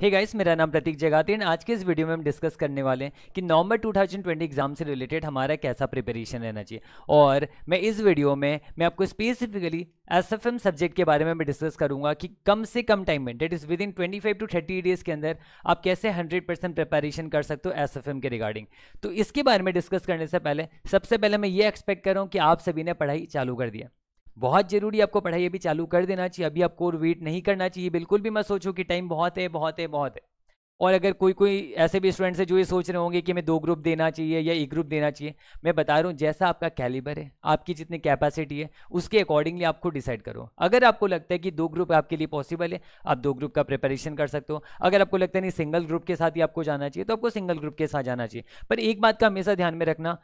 हे hey guys मेरा नाम प्रतीक जगाती है आज के इस वीडियो में हम डिस्कस करने वाले हैं कि नवंबर 2020 एग्जाम से रिलेटेड हमारा कैसा प्रिपरेशन रहना चाहिए और मैं इस वीडियो में मैं आपको specifically S F M subject के बारे में मैं डिस्कस करूंगा कि कम से कम टाइम में that is within twenty five to thirty days के अंदर आप कैसे हंड्रेड परसेंट प्रिपरेशन कर सकते हो एस एफ एम के रिगार्डिंग तो इसके बारे में डिस्कस करने से पहले सबसे पहले मैं ये एक्सपेक्ट कर रहा हूँ कि आप सभी ने पढ़ाई चालू कर दिया बहुत जरूरी आपको पढ़ाई अभी चालू कर देना चाहिए अभी आपको वेट नहीं करना चाहिए बिल्कुल भी मत सोचो कि टाइम बहुत है बहुत है बहुत है और अगर कोई कोई ऐसे भी स्टूडेंट्स हैं जो ये सोच रहे होंगे कि हमें दो ग्रुप देना चाहिए या एक ग्रुप देना चाहिए मैं बता रहा हूँ जैसा आपका कैलिबर है आपकी जितनी कैपेसिटी है उसके अकॉर्डिंगली आपको डिसाइड करो अगर आपको लगता है कि दो ग्रुप आपके लिए पॉसिबल है आप दो ग्रुप का प्रिपरेशन कर सकते हो अगर आपको लगता है नहीं सिंगल ग्रुप के साथ ही आपको जाना चाहिए तो आपको सिंगल ग्रुप के साथ जाना चाहिए पर एक बात का हमेशा ध्यान में रखना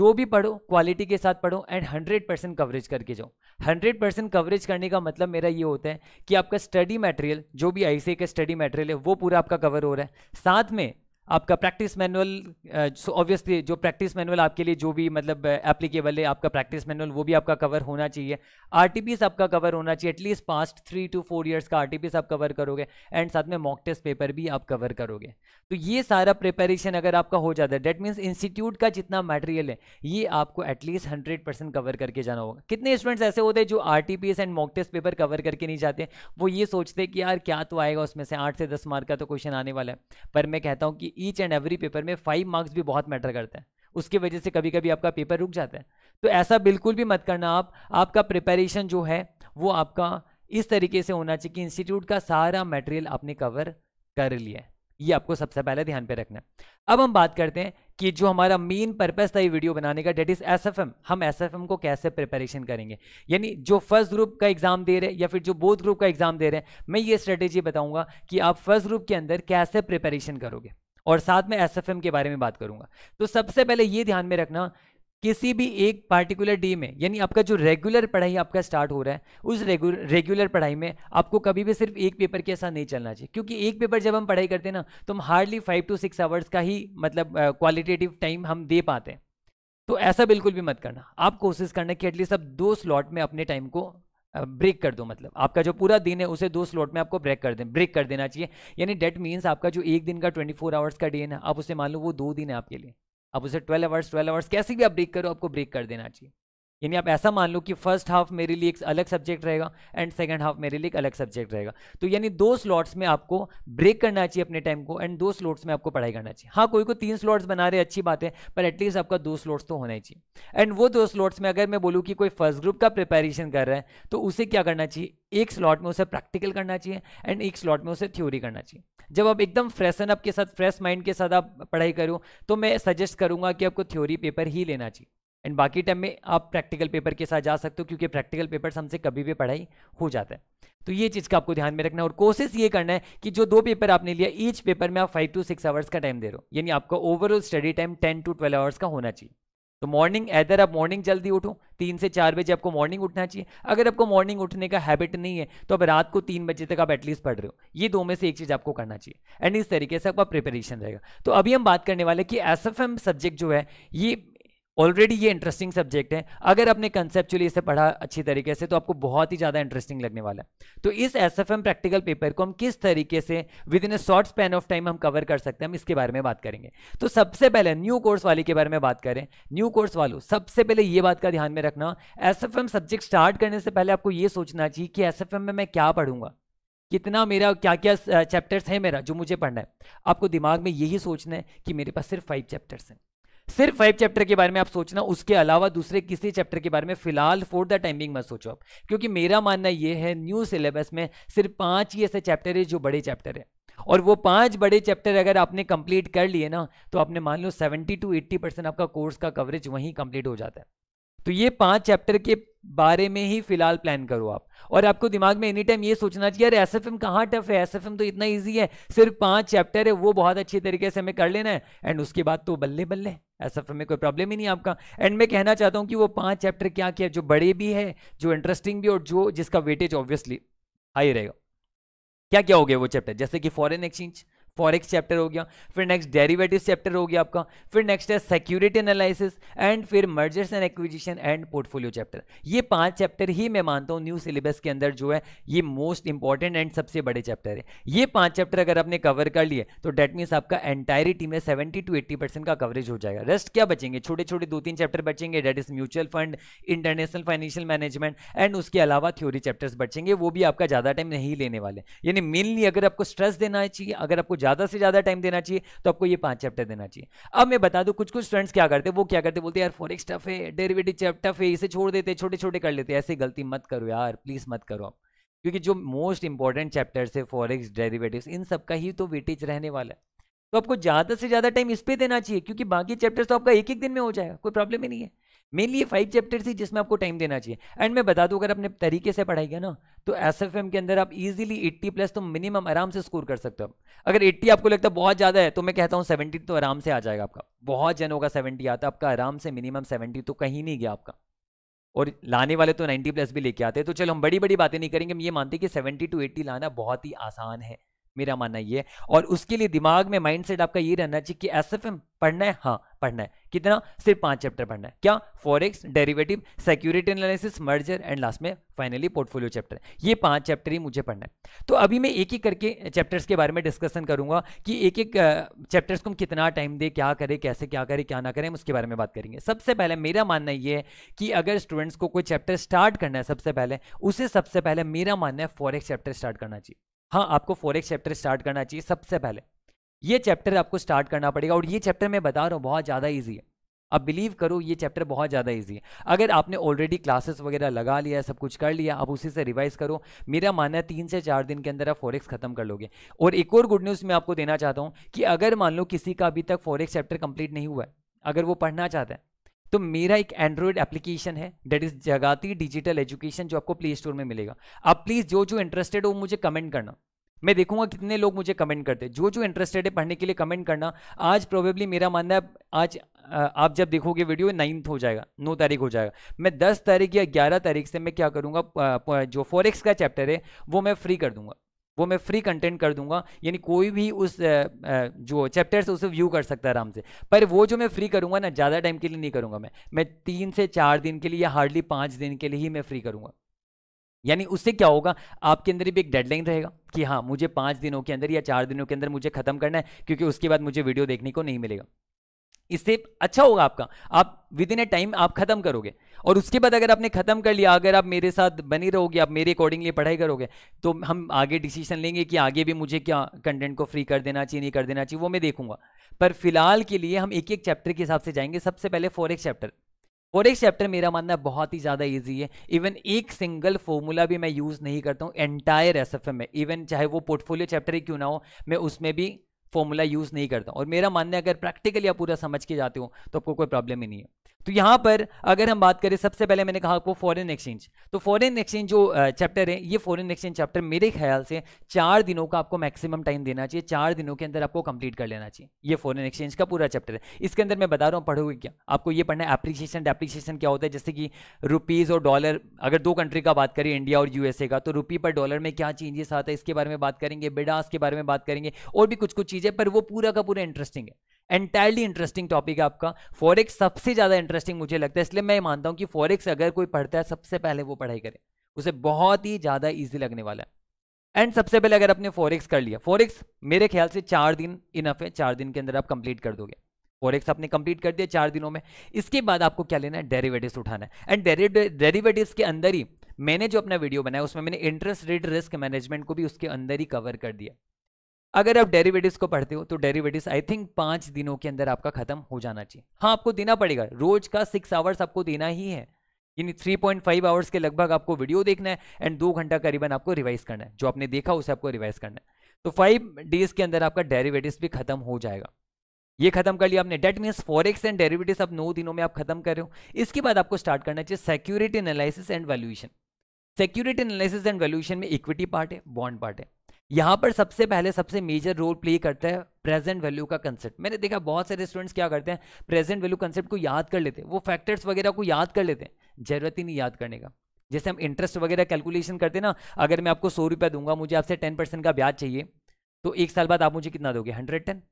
जो भी पढ़ो क्वालिटी के साथ पढ़ो एंड हंड्रेड परसेंट कवरेज करके जाओ हंड्रेड परसेंट कवरेज करने का मतलब मेरा ये होता है कि आपका स्टडी मटेरियल जो भी आई का स्टडी मटेरियल है वो पूरा आपका कवर हो रहा है है साथ में आपका प्रैक्टिस मैनुअल सो ऑब्वियसली जो प्रैक्टिस मैनुअल आपके लिए जो भी मतलब एप्लीकेबल uh, है आपका प्रैक्टिस मैनुअल वो भी आपका कवर होना चाहिए आरटीपीस आपका कवर होना चाहिए at least past three to four years का आरटीपीस आप कवर करोगे एंड साथ में मॉक टेस्ट पेपर भी आप कवर करोगे तो ये सारा प्रिपेरेशन अगर आपका हो जाता है डेट मीन्स इंस्टीट्यूट का जितना मटेरियल है ये आपको एटलीस्ट हंड्रेड परसेंट कवर करके जाना होगा कितने स्टूडेंट्स ऐसे होते हैं जो R and mock test paper cover करके नहीं जाते वो ये सोचते कि यार क्या तो आएगा उसमें से आठ से दस मार्क का तो क्वेश्चन आने वाला है पर मैं कहता हूँ कि ईच एंड एवरी पेपर में फाइव मार्क्स भी बहुत मैटर करते हैं उसकी वजह से कभी कभी आपका पेपर रुक जाता है तो ऐसा बिल्कुल भी मत करना आप आपका प्रिपरेशन जो है वो आपका इस तरीके से होना चाहिए कि इंस्टीट्यूट का सारा मटेरियल आपने कवर कर लिया है ये आपको सबसे पहले ध्यान पे रखना है अब हम बात करते हैं कि जो हमारा मेन पर्पस था ये वीडियो बनाने का डेट इज़ एस हम एस को कैसे प्रिपरेशन करेंगे यानी जो फर्स्ट ग्रुप का एग्ज़ाम दे रहे हैं या फिर जो बोथ ग्रुप का एग्ज़ाम दे रहे हैं मैं ये स्ट्रेटेजी बताऊंगा कि आप फर्स्ट ग्रुप के अंदर कैसे प्रिपरेशन करोगे और साथ में एस के बारे में बात करूंगा तो सबसे पहले ये ध्यान में रखना किसी भी एक पार्टिकुलर डे में यानी आपका जो रेगुलर पढ़ाई आपका स्टार्ट हो रहा है उस रेगुलर पढ़ाई में आपको कभी भी सिर्फ एक पेपर के साथ नहीं चलना चाहिए क्योंकि एक पेपर जब हम पढ़ाई करते हैं ना तो हम hardly five to six hours का ही मतलब क्वालिटेटिव टाइम हम दे पाते हैं तो ऐसा बिल्कुल भी मत करना आप कोशिश करना कि एटलीस्ट आप दो स्लॉट में अपने टाइम को ब्रेक कर दो मतलब आपका जो पूरा दिन है उसे दो स्लॉट में आपको ब्रेक कर दें ब्रेक कर देना चाहिए यानी डेट मीन्स आपका जो एक दिन का ट्वेंटी फोर आवर्स का डे है ना आप उसे मान लो वो दो दिन है आपके लिए आप उसे ट्वेल्व आवर्स ट्वेल्व आवर्स कैसे भी आप ब्रेक करो आपको ब्रेक कर देना चाहिए यानी आप ऐसा मान लो कि फर्स्ट हाफ मेरे लिए एक अलग सब्जेक्ट रहेगा एंड सेकंड हाफ मेरे लिए एक अलग सब्जेक्ट रहेगा तो यानी दो स्लॉट्स में आपको ब्रेक करना चाहिए अपने टाइम को एंड दो स्लॉट्स में आपको पढ़ाई करना चाहिए हाँ कोई को तीन स्लॉट्स बना रहे अच्छी बात है पर एटलीस्ट आपका दो स्लॉट्स तो होना ही चाहिए एंड वो दो स्लॉट्स में अगर मैं बोलूँ कि कोई फर्स्ट ग्रुप का प्रिपेरेशन कर रहा है तो उसे क्या करना चाहिए एक स्लॉट में उसे प्रैक्टिकल करना चाहिए एंड एक स्लॉट में उसे थ्योरी करना चाहिए जब आप एकदम फ्रेशन अप के साथ फ्रेश माइंड के साथ आप पढ़ाई करो तो मैं सजेस्ट करूँगा कि आपको थ्योरी पेपर ही लेना चाहिए एंड बाकी टाइम में आप प्रैक्टिकल पेपर के साथ जा सकते हो क्योंकि प्रैक्टिकल पेपर हमसे कभी भी पढ़ाई हो जाता है तो ये चीज़ का आपको ध्यान में रखना है और कोशिश ये करना है कि जो दो पेपर आपने लिया ईच पेपर में आप फाइव टू सिक्स आवर्स का टाइम दे रहे हो यानी आपका overall study time ten to twelve hours का होना चाहिए तो मॉर्निंग एदर आप मॉर्निंग जल्दी उठो तीन से चार बजे आपको मॉर्निंग उठना चाहिए अगर आपको मॉर्निंग उठने का हैबिट नहीं है तो आप रात को तीन बजे तक आप एटलीस्ट पढ़ रहे हो ये दो में से एक चीज़ आपको करना चाहिए एंड इस तरीके से आपका प्रिपरेशन रहेगा तो अभी हम बात करने वाले कि एस सब्जेक्ट जो है ये ऑलरेडी ये इंटरेस्टिंग सब्जेक्ट है अगर आपने कंसेप्चुअली इसे पढ़ा अच्छी तरीके से तो आपको बहुत ही ज़्यादा इंटरेस्टिंग लगने वाला है तो इस S F M practical paper को हम किस तरीके से within a short span of time हम कवर कर सकते हैं हम इसके बारे में बात करेंगे तो सबसे पहले न्यू कोर्स वाले के बारे में बात करें न्यू कोर्स वालों सबसे पहले ये बात का ध्यान में रखना S F M subject start करने से पहले आपको ये सोचना चाहिए कि एस एफ एम में मैं क्या पढ़ूंगा कितना मेरा क्या क्या चैप्टर्स है मेरा जो मुझे पढ़ना है आपको दिमाग में यही सोचना है कि मेरे पास सिर्फ फाइव चैप्टर्स हैं सिर्फ फाइव चैप्टर के बारे में आप सोचना उसके अलावा दूसरे किसी चैप्टर के बारे में फिलहाल फॉर द टाइमिंग मत सोचो आप क्योंकि मेरा मानना यह है न्यू सिलेबस में सिर्फ पांच ही ऐसे चैप्टर है जो बड़े चैप्टर है और वो पांच बड़े चैप्टर अगर आपने कंप्लीट कर लिए ना तो आपने मान लो सेवेंटी टू एट्टी परसेंट आपका कोर्स का कवरेज वहीं कंप्लीट हो जाता है तो ये पांच चैप्टर के बारे में ही फिलहाल प्लान करो आप और आपको दिमाग में एनी टाइम ये सोचना चाहिए अरे एस एफ एम कहाँ टफ है एस एफ एम तो इतना ईजी है सिर्फ पांच चैप्टर है वो बहुत अच्छे तरीके से हमें कर लेना है एंड उसके बाद तो बल्ले बल्ले एस एफ एम में कोई प्रॉब्लम ही नहीं आपका एंड मैं कहना चाहता हूँ कि वो पांच चैप्टर क्या क्या जो बड़े भी है जो इंटरेस्टिंग भी और जो जिसका वेटेज ऑब्वियसली हाई रहेगा क्या क्या हो गया वो चैप्टर जैसे कि फॉरेन एक्सचेंज फॉरेक्स चैप्टर हो गया फिर नेक्स्ट डेरिवेटिव चैप्टर हो गया आपका फिर नेक्स्ट है सिक्योरिटी एनालिसिस एंड फिर mergers and acquisition and portfolio chapter ये पांच चैप्टर ही मैं मानता हूँ न्यू सिलेबस के अंदर जो है ये मोस्ट इंपॉर्टेंट एंड सबसे बड़े चैप्टर है ये पांच चैप्टर अगर आपने कवर कर लिए तो डेट मीन्स आपका एंटायरिटी में सेवेंटी टू एट्टी परसेंट का कवरेज हो जाएगा रेस्ट क्या बचेंगे छोटे छोटे दो तीन चैप्टर बचेंगे that is mutual fund international financial management and उसके अलावा थ्योरी चैप्टर्स बचेंगे वो भी आपका ज़्यादा टाइम नहीं लेने वाले यानी मेनली अगर आपको स्ट्रेस देना चाहिए अगर आपको ज़्यादा से ज़्यादा टाइम देना चाहिए तो आपको ये पांच चैप्टर देना चाहिए अब मैं बता दूँ कुछ कुछ स्टूडेंट्स क्या करते हैं वो क्या करते बोलते यार फॉरिक्स टफ है डेरिवेटिव चैप्टर टफ है इसे छोड़ देते छोटे छोटे कर लेते ऐसी गलती मत करो यार प्लीज़ मत करो क्योंकि जो मोस्ट इंपॉर्टेंट चैप्टर्स है फॉरिक्स डेरिवेटिव इन सबका ही तो वेटेज रहने वाला है तो आपको ज़्यादा से ज़्यादा टाइम इस पर देना चाहिए क्योंकि बाकी चैप्टर्स तो आपका एक एक दिन में हो जाएगा कोई प्रॉब्लम ही नहीं है मेनली फाइव चैप्टर्स ही जिसमें आपको टाइम देना चाहिए एंड मैं बता दूं अगर अपने तरीके से पढ़ाई पढ़ाएगा ना तो एस एफ एम के अंदर आप इजीली एट्टी प्लस तो मिनिमम आराम से स्कोर कर सकते हो अगर एट्टी आपको लगता है बहुत ज़्यादा है तो मैं कहता हूँ सेवेंटी तो आराम से आ जाएगा आपका बहुत जनों का सेवेंटी आता आपका आराम से मिनिमम सेवेंटी तो कहीं नहीं गया आपका और लाने वाले तो 90 प्लस भी लेके आते हैं तो चलो हम बड़ी बड़ी बातें नहीं करेंगे हम ये मानते हैं कि 70 टू 80 लाना बहुत ही आसान है मेरा मानना ये है और उसके लिए दिमाग में माइंडसेट आपका ये रहना चाहिए कि एस एफ एम पढ़ना है हाँ पढ़ना है कितना सिर्फ पांच चैप्टर पढ़ना है क्या forex derivative security analysis merger and last में फाइनली पोर्टफोलियो चैप्टर ये पांच चैप्टर ही मुझे पढ़ना है तो अभी मैं एक ही करके चैप्टर्स के बारे में डिस्कशन करूंगा कि एक एक चैप्टर्स को हम कितना टाइम दें क्या करें कैसे क्या करें क्या ना करें हम उसके बारे में बात करेंगे सबसे पहले मेरा मानना यह है कि अगर स्टूडेंट्स को कोई चैप्टर स्टार्ट करना है सबसे पहले उसे सबसे पहले मेरा मानना है फॉरेक्स चैप्टर स्टार्ट करना चाहिए हाँ आपको फोरेक्स चैप्टर स्टार्ट करना चाहिए सबसे पहले ये चैप्टर आपको स्टार्ट करना पड़ेगा और ये चैप्टर मैं बता रहा हूँ बहुत ज़्यादा ईजी है अब बिलीव करो ये चैप्टर बहुत ज़्यादा ईजी है अगर आपने ऑलरेडी क्लासेस वगैरह लगा लिया है सब कुछ कर लिया आप उसी से रिवाइज करो मेरा मानना है तीन से चार दिन के अंदर आप फॉरेक्स खत्म कर लोगे और एक और गुड न्यूज़ मैं आपको देना चाहता हूँ कि अगर मान लो किसी का अभी तक फॉरेक्स चैप्टर कंप्लीट नहीं हुआ है अगर वो पढ़ना चाहता है तो मेरा एक एंड्रॉयड एप्लीकेशन है that is Jagati digital education जो आपको प्ले स्टोर में मिलेगा आप प्लीज जो जो इंटरेस्टेड हो मुझे कमेंट करना मैं देखूंगा कितने लोग मुझे कमेंट करते हैं जो जो इंटरेस्टेड है पढ़ने के लिए कमेंट करना आज प्रोबेबली मेरा मानना है आज आप जब देखोगे वीडियो नाइन्थ हो जाएगा नौ तारीख हो जाएगा मैं दस तारीख या ग्यारह तारीख से मैं क्या करूँगा जो फॉरेक्स का चैप्टर है वो मैं फ्री कर दूंगा वो मैं फ्री कंटेंट कर दूंगा यानी कोई भी उस जो चैप्टर्स उसे व्यू कर सकता है आराम से पर वो जो मैं फ्री करूंगा ना ज़्यादा टाइम के लिए नहीं करूंगा मैं मैं तीन से चार दिन के लिए या हार्डली पाँच दिन के लिए ही मैं फ्री करूंगा यानी उससे क्या होगा आपके अंदर भी एक डेडलाइन रहेगा कि हाँ मुझे पाँच दिनों के अंदर या चार दिनों के अंदर मुझे खत्म करना है क्योंकि उसके बाद मुझे वीडियो देखने को नहीं मिलेगा इससे अच्छा होगा आपका आप विद इन ए टाइम आप खत्म करोगे और उसके बाद अगर आपने खत्म कर लिया अगर आप मेरे साथ बने रहोगे आप मेरे अकॉर्डिंगली पढ़ाई करोगे तो हम आगे डिसीजन लेंगे कि आगे भी मुझे क्या कंटेंट को फ्री कर देना चाहिए नहीं कर देना चाहिए वो मैं देखूंगा पर फिलहाल के लिए हम एक एक चैप्टर के हिसाब से जाएंगे सबसे पहले फॉर चैप्टर और एक चैप्टर मेरा मानना बहुत ही ज़्यादा ईजी है इवन एक सिंगल फॉर्मूला भी मैं यूज़ नहीं करता हूँ एंटायर एस में इवन चाहे वो पोर्टफोलियो चैप्टर ही क्यों ना हो मैं उसमें भी फॉर्मूला यूज़ नहीं करता और मेरा मानना है अगर प्रैक्टिकली आप पूरा समझ के जाते हो तो आपको कोई प्रॉब्लम ही नहीं है तो यहाँ पर अगर हम बात करें सबसे पहले मैंने कहा आपको फॉरेन एक्सचेंज तो फॉरेन एक्सचेंज जो चैप्टर है ये फॉरेन एक्सचेंज चैप्टर मेरे ख्याल से चार दिनों का आपको मैक्सिमम टाइम देना चाहिए चार दिनों के अंदर आपको कंप्लीट कर लेना चाहिए ये फॉरेन एक्सचेंज का पूरा चैप्टर है इसके अंदर मैं बता रहा हूँ पढ़ोगे क्या आपको ये पढ़ना है एप्रिसिएशन डेप्रिसिएशन क्या होता है जैसे कि रुपीज़ और डॉलर अगर दो कंट्री का बात करें इंडिया और यूएसए का तो रुपी पर डॉलर में क्या चेंजेस आता है इसके बारे में बात करेंगे बिडास के बारे में बात करेंगे और भी कुछ कुछ चीज़ें पर वो पूरा का पूरा इंटरेस्टिंग है एंटायरली इंटरेस्टिंग टॉपिक है आपका फॉरेक्स सबसे ज़्यादा इंटरेस्टिंग मुझे लगता है इसलिए मैं मानता हूं कि फॉरेक्स अगर कोई पढ़ता है सबसे पहले वो पढ़ाई करे उसे बहुत ही ज़्यादा ईजी लगने वाला है एंड सबसे पहले अगर आपने फॉरेक्स कर लिया फॉरेक्स मेरे ख्याल से चार दिन इनफ है चार दिन के अंदर आप कंप्लीट कर दोगे फॉरेक्स आपने कंप्लीट कर दिया चार दिनों में इसके बाद आपको क्या लेना है डेरिवेटिव्स उठाना है एंड डेरिवेटिव्स के अंदर ही मैंने जो अपना वीडियो बनाया उसमें मैंने इंटरेस्ट रेट रिस्क मैनेजमेंट को भी उसके अंदर ही कवर कर दिया अगर आप डेरिवेटिव्स को पढ़ते हो तो डेरिवेटिव्स आई थिंक पांच दिनों के अंदर आपका खत्म हो जाना चाहिए हाँ आपको देना पड़ेगा रोज का सिक्स आवर्स आपको देना ही है यानी थ्री पॉइंट फाइव आवर्स के लगभग आपको वीडियो देखना है एंड दो घंटा करीबन आपको रिवाइज करना है जो आपने देखा उसे आपको रिवाइज करना है तो फाइव डेज के अंदर आपका डेरिवेटिव्स भी खत्म हो जाएगा ये खत्म कर लिया आपने that means forex and derivatives आप नौ दिनों में आप खत्म कर रहे हो इसके बाद आपको स्टार्ट करना चाहिए security analysis and valuation security analysis and valuation में इक्विटी पार्ट है बॉन्ड पार्ट है यहाँ पर सबसे पहले सबसे मेजर रोल प्ले करता है प्रेजेंट वैल्यू का कंसेप्ट मैंने देखा बहुत सारे स्टूडेंट्स क्या करते हैं प्रेजेंट वैल्यू कंसेप्ट को याद कर लेते हैं वो फैक्टर्स वगैरह को याद कर लेते हैं जरूरत ही नहीं याद करने का जैसे हम इंटरेस्ट वगैरह कैलकुलेशन करते हैं ना अगर मैं आपको सौ रुपया दूंगा मुझे आपसे टेन परसेंट का ब्याज चाहिए तो एक साल बाद आप मुझे कितना दोगे हंड्रेड टेन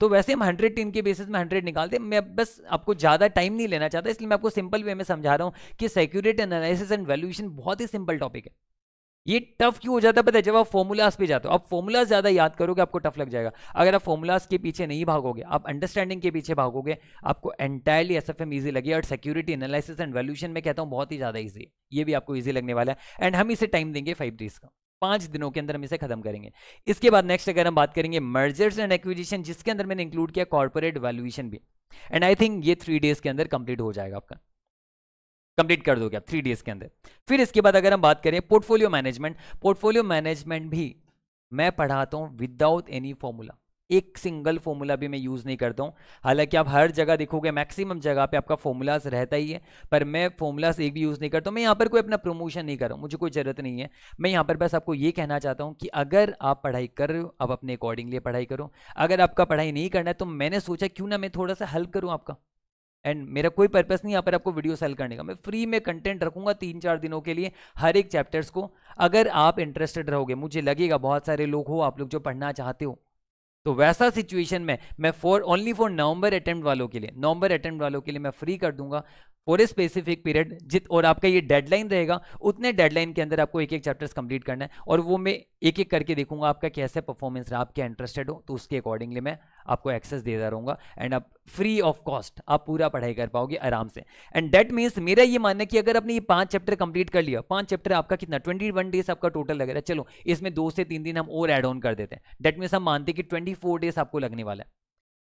तो वैसे हम हंड्रेड टेन के बेसिस में हंड्रेड निकालते मैं बस आपको ज़्यादा टाइम नहीं लेना चाहता इसलिए मैं आपको सिंपल वे में समझा रहा हूँ कि सिक्योरिटी एनालिसिस एंड वैल्यूएशन बहुत ही सिंपल टॉपिक है ये टफ क्यों हो जाता है पता है जब आप फॉर्मूलाज पे जाते हो आप फॉर्मूलाज ज़्यादा याद करोगे आपको टफ लग जाएगा अगर आप फॉर्मूलाज के पीछे नहीं भागोगे आप अंडरस्टैंडिंग के पीछे भागोगे आपको entirely S F M easy लगे और सिक्योरिटी एनालिसिस एंड वैल्यूशन में कहता हूँ बहुत ही ज़्यादा ईजी ये भी आपको ईजी लगने वाला है एंड हम इसे टाइम देंगे फाइव डेज का पांच दिनों के अंदर हम इसे खत्म करेंगे इसके बाद नेक्स्ट अगर हम बात करेंगे मर्जर्स एंड एक्विजिशन जिसके अंदर मैंने इंक्लूड किया कॉर्पोरेट वैल्यूएशन भी एंड आई थिंक ये थ्री डेज के अंदर कंप्लीट हो जाएगा आपका कंप्लीट कर दोगे आप थ्री डेज के अंदर फिर इसके बाद अगर हम बात करें पोर्टफोलियो मैनेजमेंट पोर्टफोलियो मैनेजमेंट भी मैं पढ़ाता हूँ विदाउट एनी फॉर्मूला एक सिंगल फॉर्मूला भी मैं यूज़ नहीं करता हूँ हालांकि आप हर जगह देखोगे मैक्सिमम जगह पे आपका फॉर्मूलाज रहता ही है पर मैं फॉर्मूलाज एक भी यूज़ नहीं करता हूँ मैं यहाँ पर कोई अपना प्रमोशन नहीं कर रहा हूँ मुझे कोई ज़रूरत नहीं है मैं यहाँ पर बस आपको ये कहना चाहता हूँ कि अगर आप पढ़ाई कर रहे हो आप अपने अकॉर्डिंगली पढ़ाई करो अगर आपका पढ़ाई नहीं करना है तो मैंने सोचा क्यों ना मैं थोड़ा सा हेल्प करूँ आपका एंड मेरा कोई पर्पस नहीं यहाँ पर आपको वीडियो सेल करने का मैं फ्री में कंटेंट रखूंगा तीन चार दिनों के लिए हर एक चैप्टर्स को अगर आप इंटरेस्टेड रहोगे मुझे लगेगा बहुत सारे लोग हो आप लोग जो पढ़ना चाहते हो तो वैसा सिचुएशन में मैं for only for November attempt वालों के लिए नवंबर अटेम्प्ट वालों के लिए मैं फ्री कर दूंगा फॉर ए स्पेसिफिक पीरियड जित और आपका ये डेडलाइन रहेगा उतने डेडलाइन के अंदर आपको एक एक चैप्टर्स कंप्लीट करना है और वो मैं एक एक करके देखूंगा आपका कैसे परफॉर्मेंस रहा आप क्या इंटरेस्टेड हो तो उसके अकॉर्डिंगली मैं आपको एक्सेस देता रहूँगा एंड आप फ्री ऑफ कॉस्ट आप पूरा पढ़ाई कर पाओगे आराम से एंड दैट मीन्स मेरा ये मानना है कि अगर आपने ये पांच चैप्टर कंप्लीट कर लिया पांच चैप्टर आपका कितना ट्वेंटी वन डेज आपका टोटल लग रहा है चलो इसमें दो से तीन दिन हम और एड ऑन कर देते हैं डेट मीन्स हम मानते हैं कि ट्वेंटी फोर डेज आपको लगने वाला है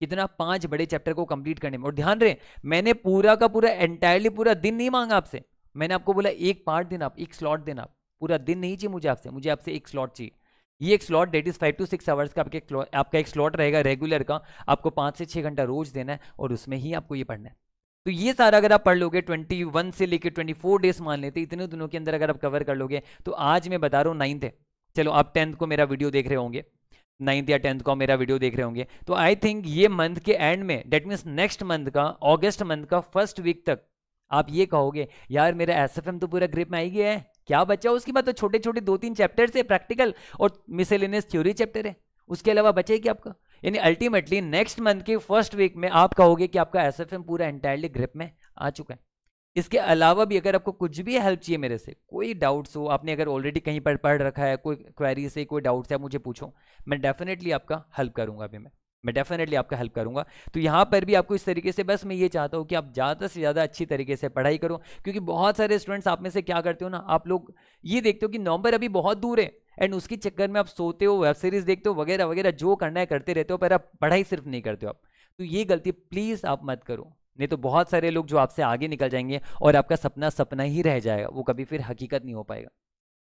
इतना पांच बड़े चैप्टर को कंप्लीट करने में और ध्यान रहे मैंने पूरा का पूरा एंटायरली पूरा दिन नहीं मांगा आपसे मैंने आपको बोला एक पार्ट देना आप एक स्लॉट देना आप पूरा दिन नहीं चाहिए मुझे आपसे मुझे आपसे एक स्लॉट चाहिए ये एक slot that is five to six hours का आपके आपका एक स्लॉट रहेगा रेगुलर का आपको पाँच से छः घंटा रोज देना है और उसमें ही आपको ये पढ़ना है तो ये सारा अगर आप पढ़ लोगे 21 से लेकर 24 डेज मान लेते इतने दिनों के अंदर अगर आप कवर कर लोगे तो आज मैं बता रहा हूँ नाइन्थ है चलो आप टेंथ को मेरा वीडियो देख रहे होंगे नाइन्थ या टेंथ को मेरा वीडियो देख रहे होंगे तो आई थिंक ये मंथ के एंड में डेट मीन्स नेक्स्ट मंथ का ऑगस्ट मंथ का फर्स्ट वीक तक आप ये कहोगे यार मेरा एस तो पूरा ग्रिप में आई गया है क्या बचा उसके बाद तो छोटे छोटे दो तीन चैप्टर से प्रैक्टिकल और मिसेलिनियस थ्योरी चैप्टर है उसके अलावा बचे क्या आपका यानी अल्टीमेटली नेक्स्ट मंथ के फर्स्ट वीक में आप कहोगे कि आपका एस पूरा एंटायरली ग्रिप में आ चुका है इसके अलावा भी अगर आपको कुछ भी हेल्प चाहिए मेरे से कोई डाउट्स हो आपने अगर ऑलरेडी कहीं पर पढ़ रखा है कोई क्वेरी से कोई डाउट्स है मुझे पूछो मैं डेफिनेटली आपका हेल्प करूंगा अभी मैं मैं डेफिनेटली आपका हेल्प करूंगा तो यहाँ पर भी आपको इस तरीके से बस मैं ये चाहता हूँ कि आप ज़्यादा से ज़्यादा अच्छी तरीके से पढ़ाई करो क्योंकि बहुत सारे स्टूडेंट्स आप में से क्या करते हो ना आप लोग ये देखते हो कि नवंबर अभी बहुत दूर है एंड उसके चक्कर में आप सोते हो वेब सीरीज़ देखते हो वगैरह वगैरह जो करना है करते रहते हो पर आप पढ़ाई सिर्फ नहीं करते हो आप तो ये गलती प्लीज़ आप मत करो नहीं तो बहुत सारे लोग जो आपसे आगे निकल जाएंगे और आपका सपना सपना ही रह जाएगा वो कभी फिर हकीकत नहीं हो पाएगा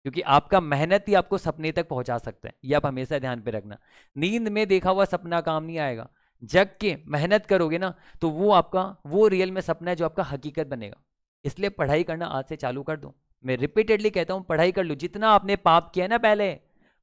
क्योंकि आपका मेहनत ही आपको सपने तक पहुंचा सकता है ये आप हमेशा ध्यान पे रखना नींद में देखा हुआ सपना काम नहीं आएगा जग के मेहनत करोगे ना तो वो आपका वो रियल में सपना है जो आपका हकीकत बनेगा इसलिए पढ़ाई करना आज से चालू कर दो मैं रिपीटेडली कहता हूँ पढ़ाई कर लो जितना आपने पाप किया ना पहले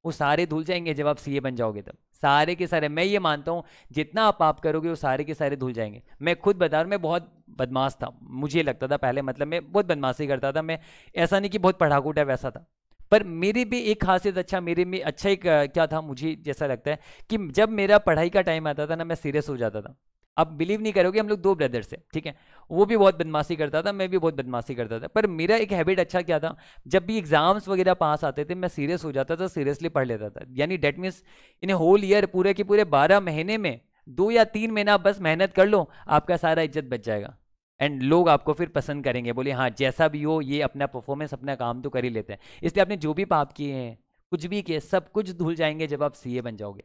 वो सारे धुल जाएंगे जब आप सीए बन जाओगे तब सारे के सारे मैं ये मानता हूँ जितना आप पाप करोगे वो सारे के सारे धुल जाएंगे मैं खुद बता रहा हूँ मैं बहुत बदमाश था मुझे लगता था पहले मतलब मैं बहुत बदमाशी करता था मैं ऐसा नहीं कि बहुत पढ़ाकूट है वैसा था पर मेरे भी एक खासियत अच्छा मेरे में अच्छा एक क्या था मुझे जैसा लगता है कि जब मेरा पढ़ाई का टाइम आता था ना मैं सीरियस हो जाता था आप बिलीव नहीं करोगे हम लोग दो ब्रदर्स हैं ठीक है वो भी बहुत बदमाशी करता था मैं भी बहुत बदमाशी करता था पर मेरा एक हैबिट अच्छा क्या था जब भी एग्जाम्स वगैरह पास आते थे मैं सीरियस हो जाता था सीरियसली पढ़ लेता था यानी that means in whole year पूरे के पूरे बारह महीने में दो या तीन महीना बस मेहनत कर लो आपका सारा इज्जत बच जाएगा एंड लोग आपको फिर पसंद करेंगे बोले हाँ जैसा भी हो ये अपना परफॉर्मेंस अपना काम तो कर ही लेते हैं इसलिए आपने जो भी पाप किए हैं कुछ भी किए सब कुछ धुल जाएंगे जब आप सी बन जाओगे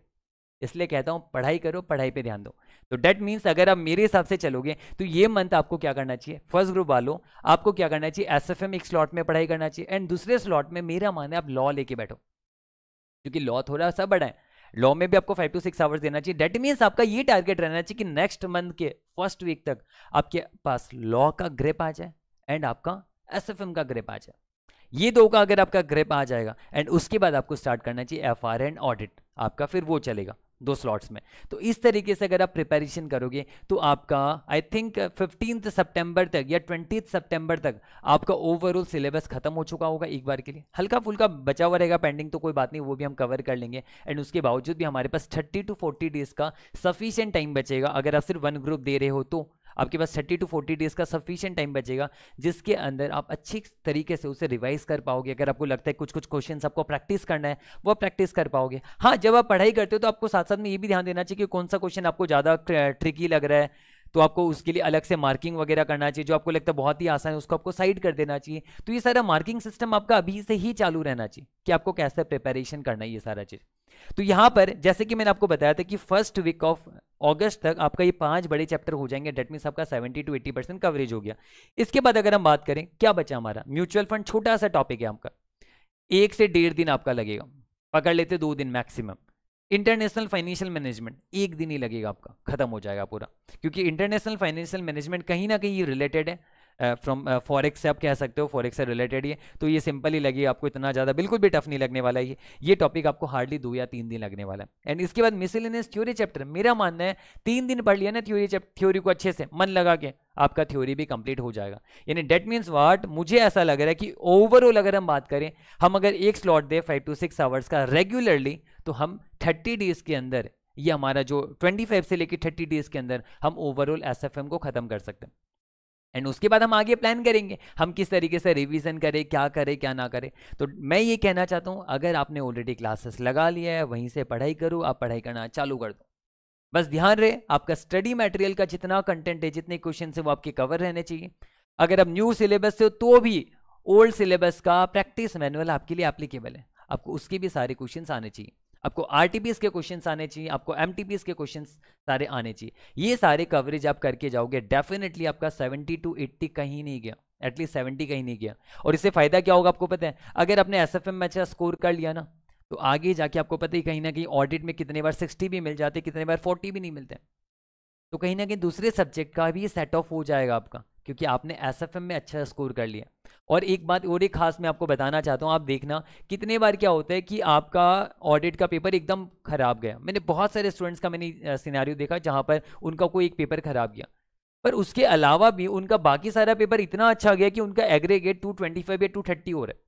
इसलिए कहता हूँ पढ़ाई करो पढ़ाई पे ध्यान दो तो डेट मीन्स अगर आप मेरे हिसाब से चलोगे तो ये मंथ आपको क्या करना चाहिए फर्स्ट ग्रुप वालों आपको क्या करना चाहिए एस एफ एम एक स्लॉट में पढ़ाई करना चाहिए एंड दूसरे स्लॉट में मेरा मान है आप लॉ लेके बैठो क्योंकि लॉ थोड़ा सा बड़ा है लॉ में भी आपको फाइव टू सिक्स आवर्स देना चाहिए डेट मीन्स आपका ये टारगेट रहना चाहिए कि नेक्स्ट मंथ के फर्स्ट वीक तक आपके पास लॉ का ग्रेप आ जाए एंड आपका एस का ग्रेप आ जाए ये दो का अगर आपका ग्रेप आ जाएगा एंड उसके बाद आपको स्टार्ट करना चाहिए एफ आर एंड ऑडिट आपका फिर वो चलेगा दो स्लॉट्स में तो इस तरीके से अगर आप प्रिपरेशन करोगे तो आपका आई थिंक फिफ्टीन सितंबर तक या ट्वेंटी सितंबर तक आपका ओवरऑल सिलेबस खत्म हो चुका होगा एक बार के लिए हल्का फुल्का बचा हुआ रहेगा पेंडिंग तो कोई बात नहीं वो भी हम कवर कर लेंगे एंड उसके बावजूद भी हमारे पास थर्टी टू फोर्टी डेज का सफिशियंट टाइम बचेगा अगर आप सिर्फ वन ग्रुप दे रहे हो तो आपके पास थर्टी टू फोर्टी डेज का सफिशियंट टाइम बचेगा जिसके अंदर आप अच्छी तरीके से उसे रिवाइज कर पाओगे अगर आपको लगता है कुछ कुछ क्वेश्चन आपको प्रैक्टिस करना है वो प्रैक्टिस कर पाओगे हाँ जब आप पढ़ाई करते हो तो आपको साथ साथ में ये भी ध्यान देना चाहिए कि कौन सा क्वेश्चन आपको ज़्यादा ट्रिकी लग रहा है तो आपको उसके लिए अलग से मार्किंग वगैरह करना चाहिए जो आपको लगता है बहुत ही आसान है उसको आपको साइड कर देना चाहिए तो ये सारा मार्किंग सिस्टम आपका अभी से ही चालू रहना चाहिए कि आपको कैसे प्रिपेरेशन करना है ये सारा चीज़ तो यहाँ पर जैसे कि मैंने आपको बताया था कि फर्स्ट वीक ऑफ अगस्त तक आपका ये पांच बड़े चैप्टर हो जाएंगे डेट मीन आपका 70 टू 80 परसेंट कवरेज हो गया इसके बाद अगर हम बात करें क्या बचा हमारा म्यूचुअल फंड छोटा सा टॉपिक है आपका एक से डेढ़ दिन आपका लगेगा पकड़ लेते दो दिन मैक्सिमम इंटरनेशनल फाइनेंशियल मैनेजमेंट एक दिन ही लगेगा आपका खत्म हो जाएगा पूरा क्योंकि इंटरनेशनल फाइनेंशियल मैनेजमेंट कहीं ना कहीं रिलेटेड है फ्रॉम फॉरेक्स से आप कह सकते हो फॉरेक्स से रिलेटेड ये तो ये सिंपल ही लगी आपको इतना ज़्यादा बिल्कुल भी टफ नहीं लगने वाला ये ये टॉपिक आपको हार्डली दो या तीन दिन लगने वाला है एंड इसके बाद मिसिलेनियस थ्योरी चैप्टर मेरा मानना है तीन दिन पढ़ लिया ना थ्योरी थ्योरी को अच्छे से मन लगा के आपका थ्योरी भी कंप्लीट हो जाएगा यानी डेट मीन्स वाट मुझे ऐसा लग रहा है कि ओवरऑल अगर हम बात करें हम अगर एक स्लॉट दें फाइव टू सिक्स आवर्स का रेगुलरली तो हम थर्टी डेज के अंदर ये हमारा जो 25 से लेकर 30 डेज के अंदर हम ओवरऑल एस को ख़त्म कर सकते हैं एंड उसके बाद हम आगे प्लान करेंगे हम किस तरीके से रिवीजन करें क्या करें क्या ना करें तो मैं ये कहना चाहता हूँ अगर आपने ऑलरेडी क्लासेस लगा लिया है वहीं से पढ़ाई करो आप पढ़ाई करना चालू कर दो बस ध्यान रहे आपका स्टडी मटेरियल का जितना कंटेंट है जितने क्वेश्चन है वो आपके कवर रहने चाहिए अगर आप न्यू सिलेबस से हो तो भी ओल्ड सिलेबस का प्रैक्टिस मैनुअल आपके लिए एप्लीकेबल है आपको उसके भी सारे क्वेश्चन आने चाहिए आपको आर के क्वेश्चन आने चाहिए आपको एम के क्वेश्चन सारे आने चाहिए ये सारे कवरेज आप करके जाओगे डेफिनेटली आपका सेवेंटी टू एट्टी कहीं नहीं गया एटलीस्ट सेवेंटी कहीं नहीं गया और इससे फायदा क्या होगा आपको पता है अगर आपने एस एफ एम में अच्छा स्कोर कर लिया ना तो आगे जाके आपको पता ही कहीं ना कहीं ऑडिट में कितने बार सिक्सटी भी मिल जाते कितने बार फोर्टी भी नहीं मिलते तो कहीं ना कहीं दूसरे सब्जेक्ट का भी सेट ऑफ हो जाएगा आपका क्योंकि आपने एस में अच्छा स्कोर कर लिया और एक बात और एक खास मैं आपको बताना चाहता हूँ आप देखना कितने बार क्या होता है कि आपका ऑडिट का पेपर एकदम खराब गया मैंने बहुत सारे स्टूडेंट्स का मैंने सिनारियो देखा जहाँ पर उनका कोई एक पेपर खराब गया पर उसके अलावा भी उनका बाकी सारा पेपर इतना अच्छा गया कि उनका एग्रीगेट फाइव या टू हो रहा है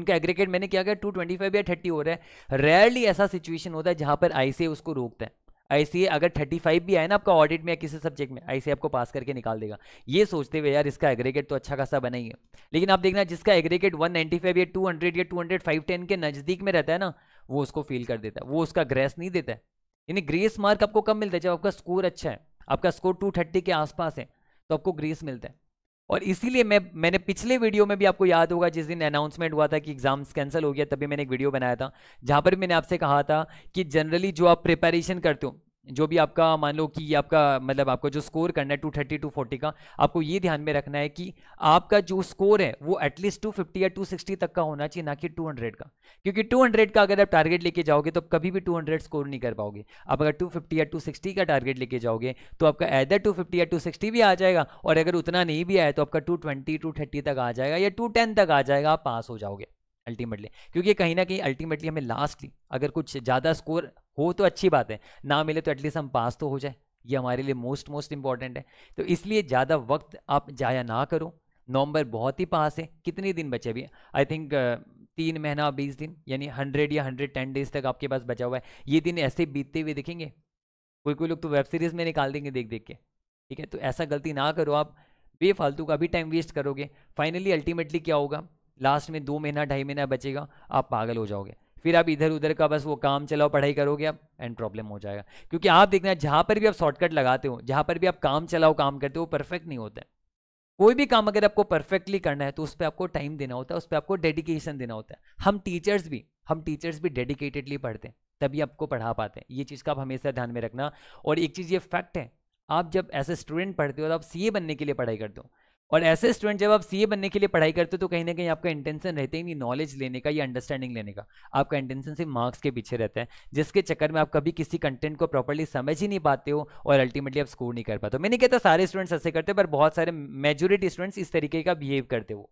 उनका एग्रीगेट मैंने क्या किया टू या थर्टी हो रहा है रेयरली ऐसा सिचुएशन होता है जहां पर आईसीए उसको रोकता है ऐसे अगर 35 भी आए ना आपका ऑडिट में या किसी सब्जेक्ट में ऐसे आपको पास करके निकाल देगा ये सोचते हुए यार इसका एग्रीगेट तो अच्छा खासा बना ही है लेकिन आप देखना जिसका एग्रीगेट 195 या 200 या फाइव टेन के नज़दीक में रहता है ना वो उसको फील कर देता है वो उसका ग्रेस नहीं देता है यानी ग्रेस मार्क आपको कम मिलता है जब आपका स्कोर अच्छा है आपका स्कोर टू के आसपास है तो आपको ग्रेस मिलता है और इसीलिए मैं मैंने पिछले वीडियो में भी आपको याद होगा जिस दिन अनाउंसमेंट हुआ था कि एग्जाम्स कैंसिल हो गया तभी मैंने एक वीडियो बनाया था जहां पर मैंने आपसे कहा था कि जनरली जो आप प्रिपरेशन करते हो जो भी आपका मान लो कि ये आपका मतलब आपको जो स्कोर करना है टू थर्टी टू फोर्टी का आपको ये ध्यान में रखना है कि आपका जो स्कोर है वो एटलीस्ट टू फिफ्टी या टू सिक्सटी तक का होना चाहिए ना कि टू हंड्रेड का क्योंकि टू हंड्रेड का अगर आप टारगेट लेके जाओगे तो कभी भी टू हंड्रेड स्कोर नहीं कर पाओगे आप अगर टू फिफ्टी या टू सिक्सटी का टारगेट लेके जाओगे तो आपका एदर टू फिफ्टी या टू सिक्सटी भी आ जाएगा और अगर उतना नहीं भी आया तो आपका टू ट्वेंटी टू थर्टी तक आ जाएगा या टू टेन तक आ जाएगा आप पास हो जाओगे अल्टीमेटली क्योंकि कहीं ना कहीं अल्टीमेटली हमें लास्टली अगर कुछ ज़्यादा स्कोर हो तो अच्छी बात है ना मिले तो एटलीस्ट हम पास तो हो जाए ये हमारे लिए मोस्ट मोस्ट इंपॉर्टेंट है तो इसलिए ज़्यादा वक्त आप जाया ना करो नवंबर बहुत ही पास है कितने दिन बचे अभी आई थिंक uh, तीन महीना बीस दिन यानी हंड्रेड या हंड्रेड टेन डेज तक आपके पास बचा हुआ है ये दिन ऐसे बीतते हुए देखेंगे कोई कोई लोग तो वेब सीरीज़ में निकाल देंगे देख देख के ठीक है तो ऐसा गलती ना करो आप बेफालतू का भी टाइम वेस्ट करोगे फाइनली अल्टीमेटली क्या होगा लास्ट में दो महीना ढाई महीना बचेगा आप पागल हो जाओगे फिर आप इधर उधर का बस वो काम चलाओ पढ़ाई करोगे आप एंड प्रॉब्लम हो जाएगा क्योंकि आप देखना जहाँ पर भी आप शॉर्टकट लगाते हो जहाँ पर भी आप काम चलाओ काम करते हो परफेक्ट नहीं होता है कोई भी काम अगर आपको परफेक्टली करना है तो उस पर आपको टाइम देना होता है उस पर आपको डेडिकेशन देना होता है हम टीचर्स भी हम टीचर्स भी डेडिकेटेडली पढ़ते हैं तभी आपको पढ़ा पाते हैं ये चीज़ का आप हमेशा ध्यान में रखना और एक चीज़ ये फैक्ट है आप जब एज स्टूडेंट पढ़ते हो तो आप सीए बनने के लिए पढ़ाई करते हो और ऐसे स्टूडेंट जब आप सी बनने के लिए पढ़ाई करते हो तो कहीं ना कहीं आपका इंटेंशन रहते ही नहीं नॉलेज लेने का या अंडरस्टैंडिंग लेने का आपका इंटेंशन सिर्फ मार्क्स के पीछे रहता है जिसके चक्कर में आप कभी किसी कंटेंट को प्रॉपरली समझ ही नहीं पाते हो और अल्टीमेटली आप स्कोर नहीं कर पाते हो मैंने कहता सारे स्टूडेंट्स ऐसे करते पर बहुत सारे मेजोरिटी स्टूडेंट्स इस तरीके का बिहेव करते हो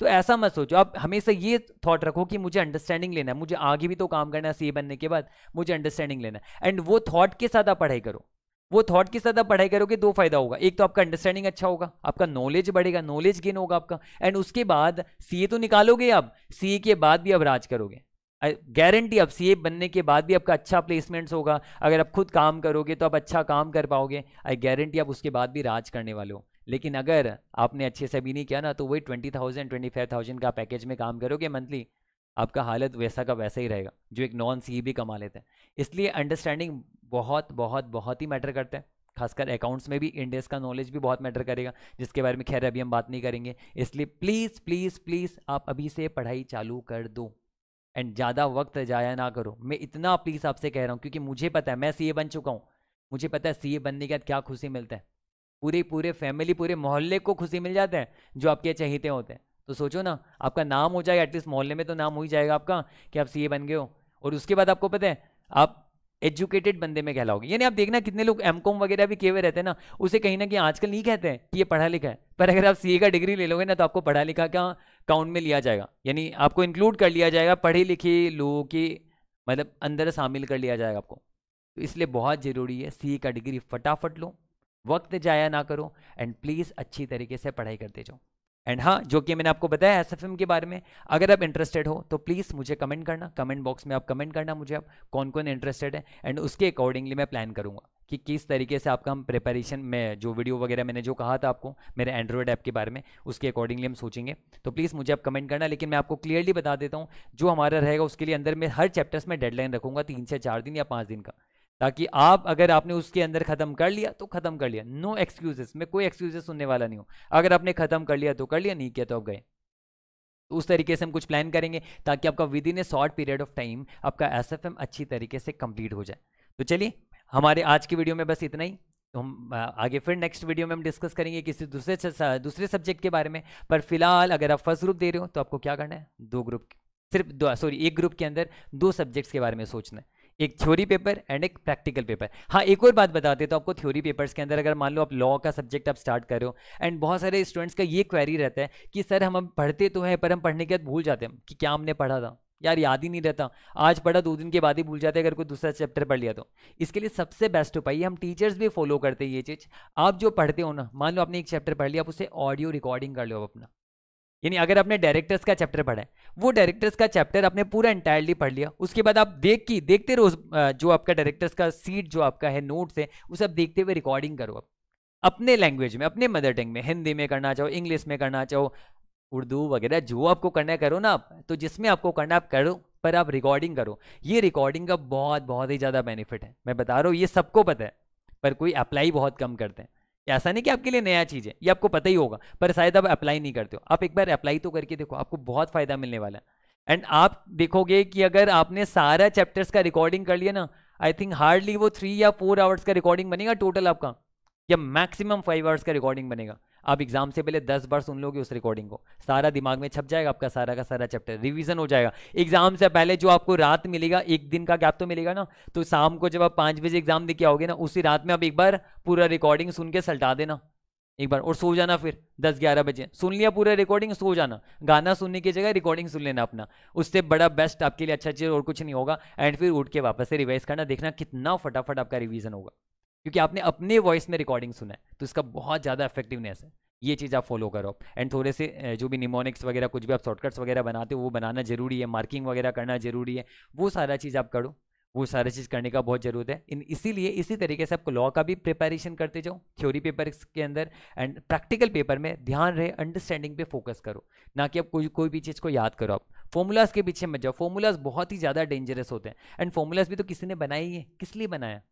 तो ऐसा मत सोचो आप हमेशा ये थॉट रखो कि मुझे अंडरस्टैंडिंग लेना है मुझे आगे भी तो काम करना है सी बनने के बाद मुझे अंडरस्टैंडिंग लेना है एंड वो थॉट के साथ आप पढ़ाई करो वो थॉट के साथ आप पढ़ाई करोगे दो फायदा होगा एक तो आपका अंडरस्टैंडिंग अच्छा होगा आपका नॉलेज बढ़ेगा नॉलेज गेन होगा आपका एंड उसके बाद सीए तो निकालोगे आप सीए के बाद भी आप राज करोगे गारंटी आप सीए बनने के बाद भी आपका अच्छा प्लेसमेंट्स होगा अगर आप खुद काम करोगे तो आप अच्छा काम कर पाओगे आई गारंटी आप उसके बाद भी राज करने वाले हो लेकिन अगर आपने अच्छे से भी नहीं किया ना तो वही twenty thousand twenty five thousand का पैकेज में काम करोगे मंथली आपका हालत वैसा का वैसा ही रहेगा जो एक नॉन सी भी कमा लेते हैं इसलिए अंडरस्टैंडिंग बहुत बहुत बहुत ही मैटर करता है खासकर अकाउंट्स में भी इंडेस का नॉलेज भी बहुत मैटर करेगा जिसके बारे में खैर अभी हम बात नहीं करेंगे इसलिए प्लीज़ प्लीज़ प्लीज़ आप अभी से पढ़ाई चालू कर दो एंड ज़्यादा वक्त जाया ना करो मैं इतना प्लीज़ आपसे कह रहा हूँ क्योंकि मुझे पता है मैं सी बन चुका हूँ मुझे पता है सी बनने के बाद क्या खुशी मिलता है पूरे पूरे फैमिली पूरे मोहल्ले को खुशी मिल जाते हैं जो आपके चहेते होते हैं तो सोचो ना आपका नाम हो जाएगा एटलीस्ट मोहल्ले में तो नाम हो ही जाएगा आपका कि आप सी बन गए हो और उसके बाद आपको पता है आप एजुकेटेड बंदे में कहलाओगे यानी आप देखना कितने लोग एम कॉम वगैरह भी किए हुए रहते हैं ना उसे कहीं ना कहीं आजकल नहीं कहते हैं कि ये पढ़ा लिखा है पर अगर आप सी का डिग्री ले लोगे ना तो आपको पढ़ा लिखा का काउंट में लिया जाएगा यानी आपको इंक्लूड कर लिया जाएगा पढ़े लिखे लोगों के मतलब अंदर शामिल कर लिया जाएगा आपको तो इसलिए बहुत ज़रूरी है सी का डिग्री फटाफट लो वक्त जाया ना करो एंड प्लीज़ अच्छी तरीके से पढ़ाई करते जाओ एंड हाँ जो कि मैंने आपको बताया एस के बारे में अगर आप इंटरेस्टेड हो तो प्लीज़ मुझे कमेंट करना कमेंट बॉक्स में आप कमेंट करना मुझे आप कौन कौन इंटरेस्टेड है एंड उसके अकॉर्डिंगली मैं प्लान करूँगा कि किस तरीके से आपका हम प्रिपरेशन में जो वीडियो वगैरह मैंने जो कहा था आपको मेरे एंड्रॉयड ऐप के बारे में उसके अकॉर्डिंगली हम सोचेंगे तो प्लीज़ मुझे आप कमेंट करना लेकिन मैं आपको क्लियरली बता देता हूँ जो हमारा रहेगा उसके लिए अंदर मैं हर चैप्टर्स में डेडलाइन रखूँगा तीन से चार दिन या पाँच दिन का ताकि आप अगर आपने उसके अंदर ख़त्म कर लिया तो ख़त्म कर लिया नो no एक्सक्यूजेस मैं कोई एक्सक्यूजेस सुनने वाला नहीं हूँ अगर आपने ख़त्म कर लिया तो कर लिया नहीं किया तो आप गए तो उस तरीके से हम कुछ प्लान करेंगे ताकि आपका within a short period of time आपका एस अच्छी तरीके से कंप्लीट हो जाए तो चलिए हमारे आज की वीडियो में बस इतना ही तो हम आगे फिर नेक्स्ट वीडियो में हम डिस्कस करेंगे किसी दूसरे दूसरे सब्जेक्ट के बारे में पर फिलहाल अगर आप फर्स्ट ग्रुप दे रहे हो तो आपको क्या करना है दो ग्रुप सिर्फ दो सॉरी एक ग्रुप के अंदर दो सब्जेक्ट्स के बारे में सोचना है एक थ्योरी पेपर एंड एक प्रैक्टिकल पेपर हाँ एक और बात बताते तो आपको थ्योरी पेपर्स के अंदर अगर मान लो आप लॉ का सब्जेक्ट आप स्टार्ट कर रहे हो एंड बहुत सारे स्टूडेंट्स का ये क्वेरी रहता है कि सर हम पढ़ते तो हैं पर हम पढ़ने के बाद भूल जाते हैं कि क्या हमने पढ़ा था यार याद ही नहीं रहता आज पढ़ा दो दिन के बाद ही भूल जाते अगर कोई दूसरा चैप्टर पढ़ लिया तो इसके लिए सबसे बेस्ट उपाय हम टीचर्स भी फॉलो करते हैं ये चीज़ आप जो पढ़ते हो ना मान लो आपने एक चैप्टर पढ़ लिया आप उसे ऑडियो रिकॉर्डिंग कर लो आप अपना यानी अगर आपने डायरेक्टर्स का चैप्टर पढ़ा है वो डायरेक्टर्स का चैप्टर आपने पूरा इंटायरली पढ़ लिया उसके बाद आप देख की देखते रहो जो आपका डायरेक्टर्स का सीट जो आपका है नोट्स है वो सब देखते हुए रिकॉर्डिंग करो आप अपने लैंग्वेज में अपने मदर टंग में हिंदी में करना चाहो इंग्लिश में करना चाहो उर्दू वगैरह जो आपको करना है करो ना आप तो जिसमें आपको करना आप करो पर आप रिकॉर्डिंग करो ये रिकॉर्डिंग का बहुत बहुत ही ज़्यादा बेनिफिट है मैं बता रहा हूँ ये सबको पता है पर कोई अप्लाई बहुत कम करते हैं ऐसा नहीं कि आपके लिए नया चीज़ है ये आपको पता ही होगा पर शायद आप अप्लाई नहीं करते हो आप एक बार अप्लाई तो करके देखो आपको बहुत फ़ायदा मिलने वाला है एंड आप देखोगे कि अगर आपने सारा चैप्टर्स का रिकॉर्डिंग कर लिया ना आई थिंक हार्डली वो थ्री या फोर आवर्स का रिकॉर्डिंग बनेगा टोटल आपका या मैक्सिमम फाइव आवर्स का रिकॉर्डिंग बनेगा आप एग्जाम से पहले दस बार सुन लोगे उस रिकॉर्डिंग को सारा दिमाग में छप जाएगा आपका सारा का सारा चैप्टर रिविजन हो जाएगा एग्जाम से पहले जो आपको रात मिलेगा एक दिन का गैप तो मिलेगा ना तो शाम को जब आप पांच बजे एग्जाम दे के आओगे ना उसी रात में आप एक बार पूरा रिकॉर्डिंग सुन के सल्टा देना एक बार और सो जाना फिर दस ग्यारह बजे सुन लिया पूरा रिकॉर्डिंग सो जाना गाना सुनने की जगह रिकॉर्डिंग सुन लेना अपना उससे बड़ा बेस्ट आपके लिए अच्छा चीज़ और कुछ नहीं होगा एंड फिर उठ के वापस से रिवाइज करना देखना कितना फटाफट आपका रिवीजन होगा क्योंकि आपने अपने वॉइस में रिकॉर्डिंग सुना है तो इसका बहुत ज़्यादा इफेक्टिवनेस है ये चीज़ आप फॉलो करो एंड थोड़े से जो भी निमोनिक्स वगैरह कुछ भी आप शॉर्टकट्स वगैरह बनाते हो वो बनाना जरूरी है मार्किंग वगैरह करना जरूरी है वो सारा चीज़ आप करो वो सारा चीज़ करने का बहुत ज़रूरत है इन इसीलिए इसी तरीके से आपको लॉ का भी प्रिपरेशन करते जाओ थ्योरी पेपर के अंदर एंड प्रैक्टिकल पेपर में ध्यान रहे अंडरस्टैंडिंग पे फोकस करो ना कि आप कोई कोई भी चीज़ को याद करो आप फॉर्मूलाज के पीछे मत जाओ फॉर्मूलाज बहुत ही ज़्यादा डेंजरस होते हैं एंड फॉर्मूलाज भी तो किसी ने बनाई है किस लिए बनाया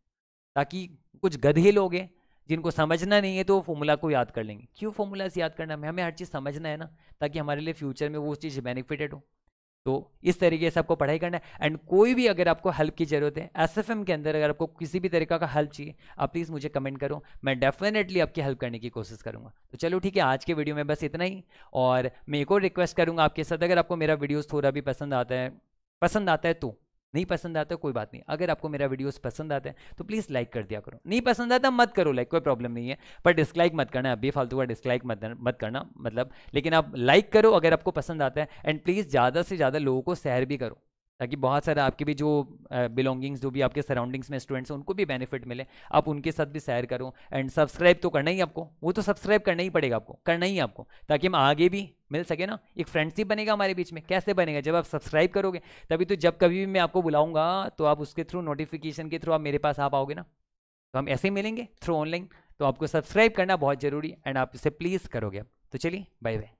ताकि कुछ गधे लोग हैं जिनको समझना नहीं है तो वो फॉर्मूला को याद कर लेंगे क्यों फॉर्मूलाज याद करना हमें हमें हर चीज़ समझना है ना ताकि हमारे लिए फ्यूचर में वो चीज़ बेनिफिटेड हो तो इस तरीके से आपको पढ़ाई करना है एंड कोई भी अगर आपको हेल्प की ज़रूरत है एस के अंदर अगर आपको किसी भी तरीका का हेल्प चाहिए आप प्लीज़ मुझे कमेंट करो मैं डेफिनेटली आपकी हेल्प करने की कोशिश करूँगा तो चलो ठीक है आज के वीडियो में बस इतना ही और मैं एक और रिक्वेस्ट करूँगा आपके साथ अगर आपको मेरा वीडियोज़ थोड़ा भी पसंद आता है पसंद आता है तो नहीं पसंद आता कोई बात नहीं अगर आपको मेरा वीडियोस पसंद आता है तो प्लीज़ लाइक कर दिया करो नहीं पसंद आता मत करो लाइक कोई प्रॉब्लम नहीं है पर डिसलाइक मत करना अभी फालतू का डिसलाइक मत मत करना मतलब लेकिन आप लाइक करो अगर आपको पसंद आता है एंड प्लीज़ ज़्यादा से ज़्यादा लोगों को शेयर भी करो ताकि बहुत सारे आपके भी जो बिलोंगिंग्स जो भी आपके सराउंडिंग्स में स्टूडेंट्स हैं उनको भी बेनिफिट मिले आप उनके साथ भी शेयर करो एंड सब्सक्राइब तो करना ही आपको वो तो सब्सक्राइब करना ही पड़ेगा आपको करना ही आपको ताकि हम आगे भी मिल सके ना एक फ्रेंडशिप बनेगा हमारे बीच में कैसे बनेगा जब आप सब्सक्राइब करोगे तभी तो जब कभी भी मैं आपको बुलाऊंगा तो आप उसके थ्रू नोटिफिकेशन के थ्रू आप मेरे पास आ पाओगे ना तो हम ऐसे ही मिलेंगे थ्रू ऑनलाइन तो आपको सब्सक्राइब करना बहुत ज़रूरी एंड आप इसे प्लीज़ करोगे तो चलिए बाय बाय